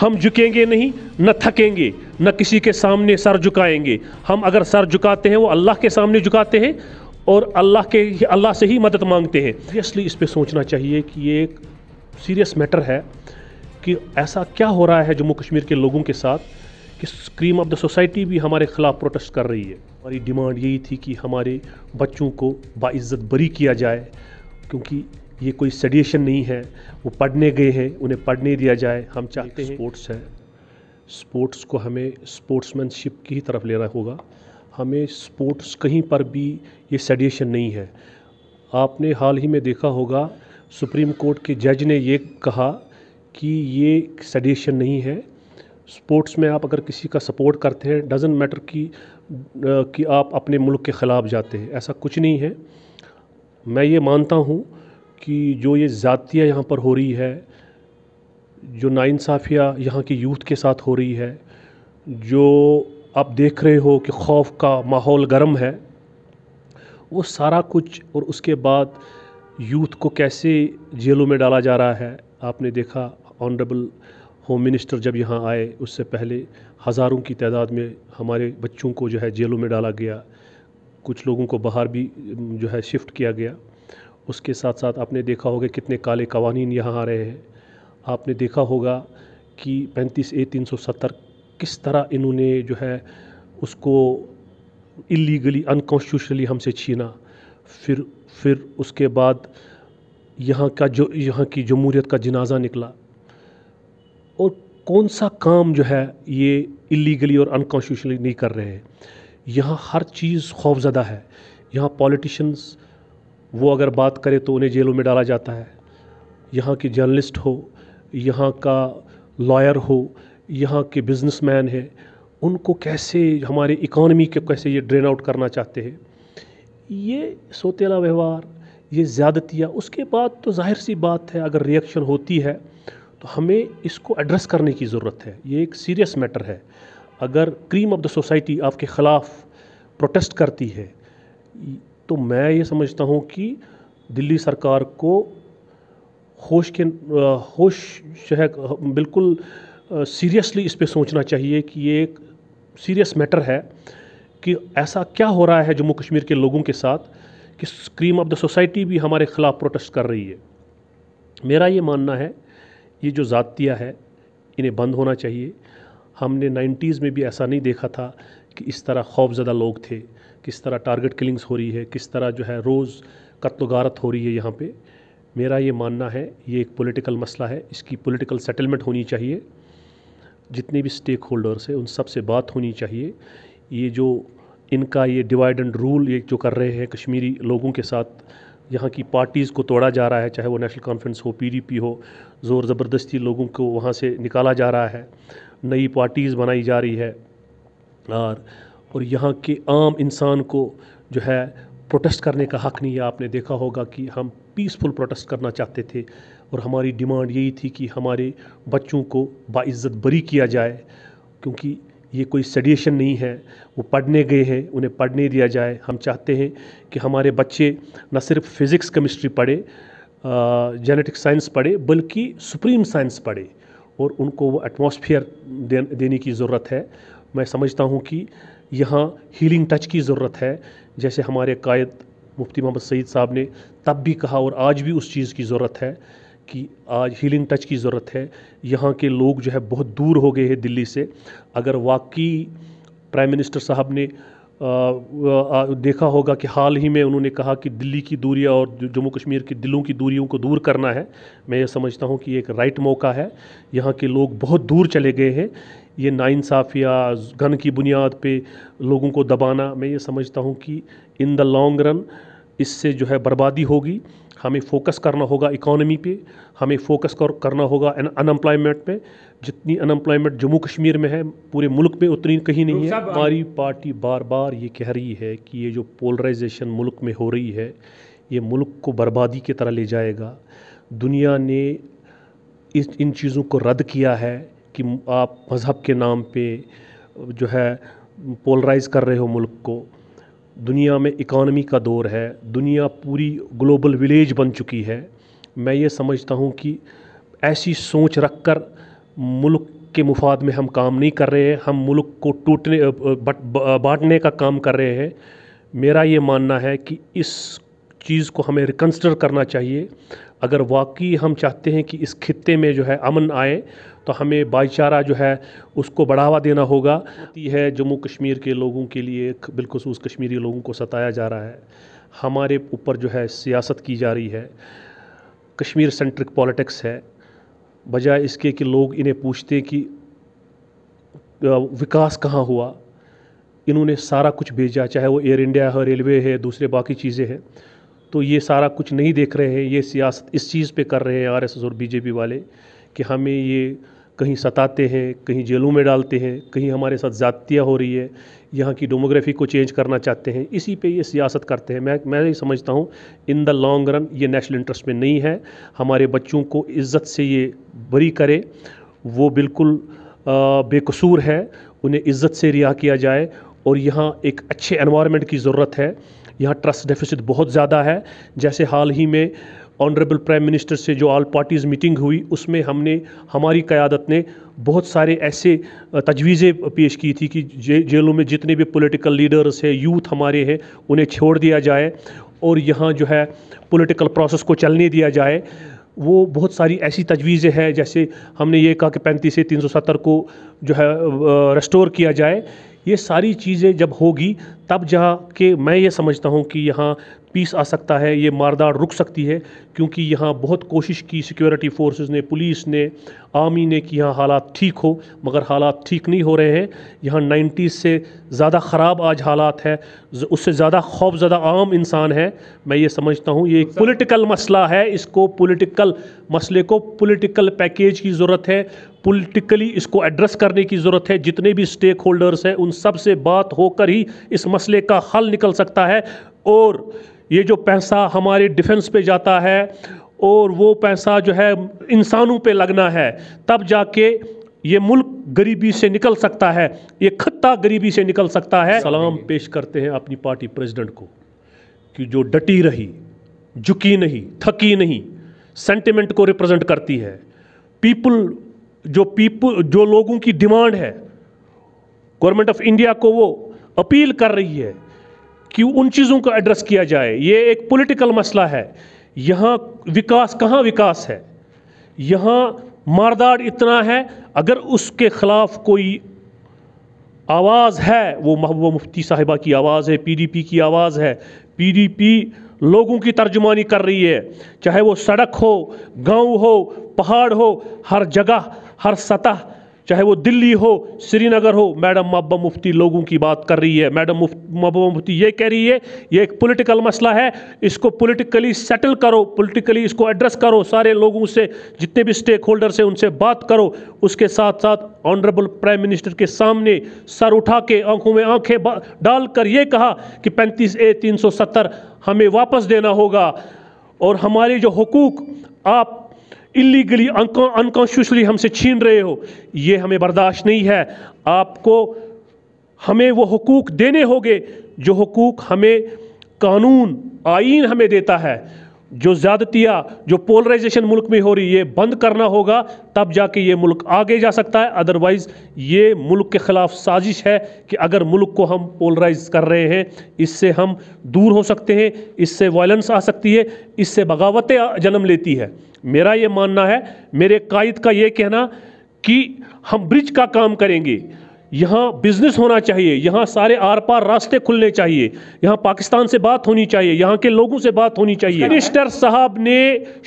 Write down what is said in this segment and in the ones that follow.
हम झुकेंगे नहीं न थकेंगे न किसी के सामने सर झुकाएंगे हम अगर सर झुकाते हैं वो अल्लाह के सामने झुकाते हैं और अल्लाह के अल्लाह से ही मदद मांगते हैं सीरियसली इस पर सोचना चाहिए कि ये एक सीरियस मैटर है कि ऐसा क्या हो रहा है जम्मू कश्मीर के लोगों के साथ कि स्क्रीम ऑफ द सोसाइटी भी हमारे ख़िलाफ़ प्रोटेस्ट कर रही है हमारी डिमांड यही थी कि हमारे बच्चों को बाइज़्ज़त बरी किया जाए क्योंकि ये कोई सडिएशन नहीं है वो पढ़ने गए हैं उन्हें पढ़ने दिया जाए हम चाहते हैं स्पोर्ट्स है स्पोर्ट्स को हमें स्पोर्ट्समैनशिप की ही तरफ लेना होगा हमें स्पोर्ट्स कहीं पर भी ये सडिएशन नहीं है आपने हाल ही में देखा होगा सुप्रीम कोर्ट के जज ने ये कहा कि ये सडिएशन नहीं है स्पोर्ट्स में आप अगर किसी का सपोर्ट करते हैं डजन मैटर कि कि आप अपने मुल्क के ख़िलाफ़ जाते हैं ऐसा कुछ नहीं है मैं ये मानता हूँ कि जो ये ज़्यादतियाँ यहाँ पर हो रही है जो नाइंसाफिया यहाँ की यूथ के साथ हो रही है जो आप देख रहे हो कि खौफ का माहौल गर्म है वो सारा कुछ और उसके बाद यूथ को कैसे जेलों में डाला जा रहा है आपने देखा ऑनरेबल होम मिनिस्टर जब यहाँ आए उससे पहले हज़ारों की तादाद में हमारे बच्चों को जो है जेलों में डाला गया कुछ लोगों को बाहर भी जो है शिफ्ट किया गया उसके साथ साथ आपने देखा होगा कितने काले कवानीन यहाँ आ रहे हैं आपने देखा होगा कि पैंतीस ए तीन सौ सत्तर किस तरह इन्होंने जो है उसको इलीगली अनकॉन्स्टिट्यूशनली हमसे छीना फिर फिर उसके बाद यहाँ का जो यहाँ की जमहूरीत का जनाजा निकला और कौन सा काम जो है ये इलीगली और अनकॉन्स्टिट्यूशनली नहीं कर रहे हैं यहाँ हर चीज़ खौफजदा है यहाँ पॉलिटिशन्स वो अगर बात करें तो उन्हें जेलों में डाला जाता है यहाँ की जर्नलिस्ट हो यहाँ का लॉयर हो यहाँ के बिजनेसमैन है उनको कैसे हमारे इकॉनमी के कैसे ये ड्रेन आउट करना चाहते हैं ये सोतेला व्यवहार ये ज़्यादतियाँ उसके बाद तो जाहिर सी बात है अगर रिएक्शन होती है तो हमें इसको एड्रेस करने की ज़रूरत है ये एक सीरियस मैटर है अगर क्रीम ऑफ द सोसाइटी आपके ख़िलाफ़ प्रोटेस्ट करती है तो मैं ये समझता हूँ कि दिल्ली सरकार को होश के होश जो है बिल्कुल सीरियसली इस पर सोचना चाहिए कि ये एक सीरियस मैटर है कि ऐसा क्या हो रहा है जम्मू कश्मीर के लोगों के साथ कि स्क्रीम ऑफ द सोसाइटी भी हमारे ख़िलाफ़ प्रोटेस्ट कर रही है मेरा ये मानना है ये जो ज़ातिया है इन्हें बंद होना चाहिए हमने नाइन्टीज़ में भी ऐसा नहीं देखा था कि इस तरह खौफज़दा लोग थे किस तरह टारगेट किलिंग्स हो रही है किस तरह जो है रोज़ कत्ल गारत हो रही है यहाँ पे मेरा ये मानना है ये एक पॉलिटिकल मसला है इसकी पॉलिटिकल सेटलमेंट होनी चाहिए जितने भी स्टेक होल्डर्स हैं उन सब से बात होनी चाहिए ये जो इनका ये डिवाइड एंड रूल ये जो कर रहे हैं कश्मीरी लोगों के साथ यहाँ की पार्टीज़ को तोड़ा जा रहा है चाहे वो नेशनल कॉन्फ्रेंस हो पीडीपी हो ज़ोर ज़बरदस्ती लोगों को वहाँ से निकाला जा रहा है नई पार्टीज़ बनाई जा रही है और और यहाँ के आम इंसान को जो है प्रोटेस्ट करने का हक़ नहीं है आपने देखा होगा कि हम पीसफुल प्रोटेस्ट करना चाहते थे और हमारी डिमांड यही थी कि हमारे बच्चों को बाइज़्ज़त बरी किया जाए क्योंकि ये कोई सडिएशन नहीं है वो पढ़ने गए हैं उन्हें पढ़ने दिया जाए हम चाहते हैं कि हमारे बच्चे न सिर्फ फ़िज़िक्स केमिस्ट्री पढ़े जेनेटिक साइंस पढ़े बल्कि सुप्रीम साइंस पढ़े और उनको वो एटमॉस्फेयर देने की ज़रूरत है मैं समझता हूँ कि यहाँ हीलिंग टच की ज़रूरत है जैसे हमारे कायद मुफ्ती मोहम्मद सईद साहब ने तब भी कहा और आज भी उस चीज़ की ज़रूरत है कि आज हीलिंग टच की ज़रूरत है यहाँ के लोग जो है बहुत दूर हो गए हैं दिल्ली से अगर वाकई प्राइम मिनिस्टर साहब ने आ, आ, देखा होगा कि हाल ही में उन्होंने कहा कि दिल्ली की दूरियाँ और जम्मू कश्मीर की दिलों की दूरियों को दूर करना है मैं ये समझता हूँ कि एक राइट मौका है यहाँ के लोग बहुत दूर चले गए हैं ये नाइंसाफ़ी या गन की बुनियाद पे लोगों को दबाना मैं ये समझता हूँ कि इन द लॉन्ग रन इससे जो है बर्बादी होगी हमें फोकस करना होगा इकॉनमी पे हमें फोकस कर, करना होगा अनएम्प्लॉयमेंट पे जितनी अनएम्प्लॉयमेंट जम्मू कश्मीर में है पूरे मुल्क में उतनी कहीं नहीं है हमारी पार्टी बार बार ये कह रही है कि ये जो पोलराइजेशन मुल्क में हो रही है ये मुल्क को बर्बादी की तरह ले जाएगा दुनिया ने इस इन चीज़ों को रद्द किया है कि आप मज़हब के नाम पे जो है पोलराइज़ कर रहे हो मुल्क को दुनिया में इकानमी का दौर है दुनिया पूरी ग्लोबल विलेज बन चुकी है मैं ये समझता हूँ कि ऐसी सोच रख कर मुल्क के मुफाद में हम काम नहीं कर रहे हैं हम मुल्क को टूटने बांटने का काम कर रहे हैं मेरा ये मानना है कि इस चीज़ को हमें रिकन्सिडर करना चाहिए अगर वाकई हम चाहते हैं कि इस खत्े में जो है अमन आए तो हमें भाईचारा जो है उसको बढ़ावा देना होगा है जम्मू कश्मीर के लोगों के लिए बिलखसूस कश्मीरी लोगों को सताया जा रहा है हमारे ऊपर जो है सियासत की जा रही है कश्मीर सेंट्रिक पॉलिटिक्स है बजाय इसके कि लोग इन्हें पूछते कि विकास कहाँ हुआ इन्होंने सारा कुछ भेजा चाहे वो एयर इंडिया है रेलवे है दूसरे बाकी चीज़ें हैं तो ये सारा कुछ नहीं देख रहे हैं ये सियासत इस चीज़ पे कर रहे हैं आरएसएस और बीजेपी वाले कि हमें ये कहीं सताते हैं कहीं जेलों में डालते हैं कहीं हमारे साथ ज़्यादतियाँ हो रही है यहाँ की डेमोग्राफी को चेंज करना चाहते हैं इसी पे ये सियासत करते हैं मैं मैं ये समझता हूँ इन द लॉन्ग रन ये नेशनल इंटरेस्ट में नहीं है हमारे बच्चों को इज़्ज़त से ये बरी करे वो बिल्कुल बेकसूर है उन्हें इज़्ज़त से रिहा किया जाए और यहाँ एक अच्छे एनवायरनमेंट की ज़रूरत है यहाँ ट्रस्ट डेफिसिट बहुत ज़्यादा है जैसे हाल ही में ऑनरेबल प्राइम मिनिस्टर से जो ऑल पार्टीज़ मीटिंग हुई उसमें हमने हमारी क़्यादत ने बहुत सारे ऐसे तजवीज़ें पेश की थी कि जे, जेलों में जितने भी पॉलिटिकल लीडर्स हैं यूथ हमारे हैं उन्हें छोड़ दिया जाए और यहाँ जो है पॉलिटिकल प्रोसेस को चलने दिया जाए वो बहुत सारी ऐसी तजवीज़ें हैं जैसे हमने ये कहा कि पैंतीस से तीन सौ सत्तर को जो है रेस्टोर किया जाए ये सारी चीज़ें जब होगी तब जहाँ के मैं ये समझता हूँ कि यहाँ पीस आ सकता है ये मारदाड़ रुक सकती है क्योंकि यहाँ बहुत कोशिश की सिक्योरिटी फोर्सेस ने पुलिस ने आर्मी ने कि यहाँ हालात ठीक हो मगर हालात ठीक नहीं हो रहे हैं यहाँ नाइन्टीज़ से ज़्यादा ख़राब आज हालात है उससे ज़्यादा खौफ ज़्यादा आम इंसान है मैं ये समझता हूँ ये एक पोलिटिकल मसला है इसको पोलिटिकल मसले को पोलिटिकल पैकेज की ज़रूरत है पोलिटिकली इसको एड्रेस करने की ज़रूरत है जितने भी स्टेक होल्डर्स हैं उन सब से बात होकर ही इस मसले का हल निकल सकता है और ये जो पैसा हमारे डिफेंस पे जाता है और वो पैसा जो है इंसानों पे लगना है तब जाके ये मुल्क गरीबी से निकल सकता है ये खत्ता गरीबी से निकल सकता है सलाम पेश करते हैं अपनी पार्टी प्रेसिडेंट को कि जो डटी रही झुकी नहीं थकी नहीं सेंटिमेंट को रिप्रेजेंट करती है पीपल जो पीपल जो लोगों की डिमांड है गवर्नमेंट ऑफ इंडिया को वो अपील कर रही है कि उन चीज़ों को एड्रेस किया जाए ये एक पॉलिटिकल मसला है यहाँ विकास कहाँ विकास है यहाँ मारदाड़ इतना है अगर उसके ख़िलाफ़ कोई आवाज़ है वो महबूबा मुफ्ती साहिबा की आवाज़ है पीडीपी की आवाज़ है पीडीपी लोगों की तर्जुमानी कर रही है चाहे वो सड़क हो गांव हो पहाड़ हो हर जगह हर सतह चाहे वो दिल्ली हो श्रीनगर हो मैडम महबा मुफ्ती लोगों की बात कर रही है मैडम महबा मुफ्ती ये कह रही है ये एक पॉलिटिकल मसला है इसको पॉलिटिकली सेटल करो पॉलिटिकली इसको एड्रेस करो सारे लोगों से जितने भी स्टेक होल्डर से उनसे बात करो उसके साथ साथ ऑनरेबल प्राइम मिनिस्टर के सामने सर उठा के आंखों में आंखें डालकर ये कहा कि पैंतीस ए तीन हमें वापस देना होगा और हमारे जो हकूक़ आप इलीगली अनकॉन्शियसली हमसे छीन रहे हो ये हमें बर्दाश्त नहीं है आपको हमें वो हकूक़ देने होंगे जो हकूक़ हमें कानून आइन हमें देता है जो ज़्यादतियाँ जो पोलराइजेशन मुल्क में हो रही है बंद करना होगा तब जाके ये मुल्क आगे जा सकता है अदरवाइज़ ये मुल्क के ख़िलाफ़ साजिश है कि अगर मुल्क को हम पोलराइज कर रहे हैं इससे हम दूर हो सकते हैं इससे वायलेंस आ सकती है इससे बगावतें जन्म लेती है मेरा ये मानना है मेरे कायद का ये कहना कि हम ब्रिज का काम करेंगे यहाँ बिजनेस होना चाहिए यहाँ सारे आर पार रास्ते खुलने चाहिए यहाँ पाकिस्तान से बात होनी चाहिए यहाँ के लोगों से बात होनी चाहिए मिनिस्टर साहब ने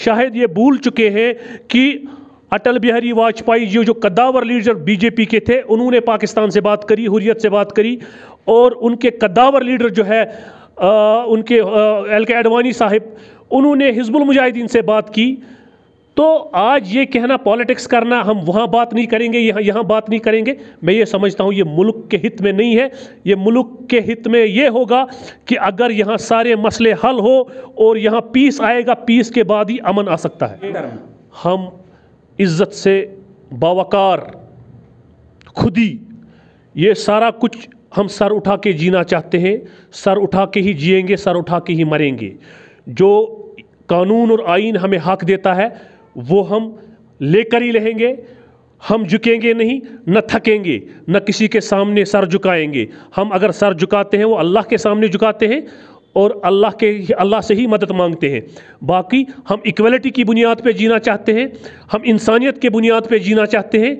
शायद ये भूल चुके हैं कि अटल बिहारी वाजपेयी जो जो कद्दावर लीडर बीजेपी के थे उन्होंने पाकिस्तान से बात करी हुरियत से बात करी और उनके कद्दावर लीडर जो है आ, उनके एल के अडवानी साहब उन्होंने हिजबुल मुजाहिदीन से बात की तो आज ये कहना पॉलिटिक्स करना हम वहाँ बात नहीं करेंगे यहाँ यहाँ बात नहीं करेंगे मैं ये समझता हूँ ये मुल्क के हित में नहीं है ये मुल्क के हित में ये होगा कि अगर यहाँ सारे मसले हल हो और यहाँ पीस आएगा पीस के बाद ही अमन आ सकता है हम इज्जत से बावकार खुदी ये सारा कुछ हम सर उठा के जीना चाहते हैं सर उठा के ही जिएंगे सर उठा के ही मरेंगे जो कानून और आइन हमें हक देता है वो हम लेकर ही रहेंगे हम झुकेंगे नहीं न थकेंगे न किसी के सामने सर झुकाएंगे हम अगर सर झुकाते हैं वो अल्लाह के सामने झुकाते हैं और अल्लाह के अल्लाह से ही मदद मांगते हैं बाकी हम इक्वलिटी की बुनियाद पे जीना चाहते हैं हम इंसानियत के बुनियाद पे जीना चाहते हैं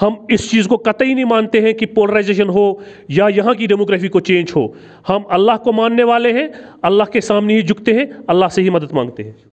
हम इस चीज़ को कतई नहीं मानते हैं कि पोलराइजेशन हो या यहाँ की डेमोग्राफी को चेंज हो हम अल्लाह को मानने वाले हैं अल्लाह के सामने ही झुकते हैं अल्लाह से ही मदद मांगते हैं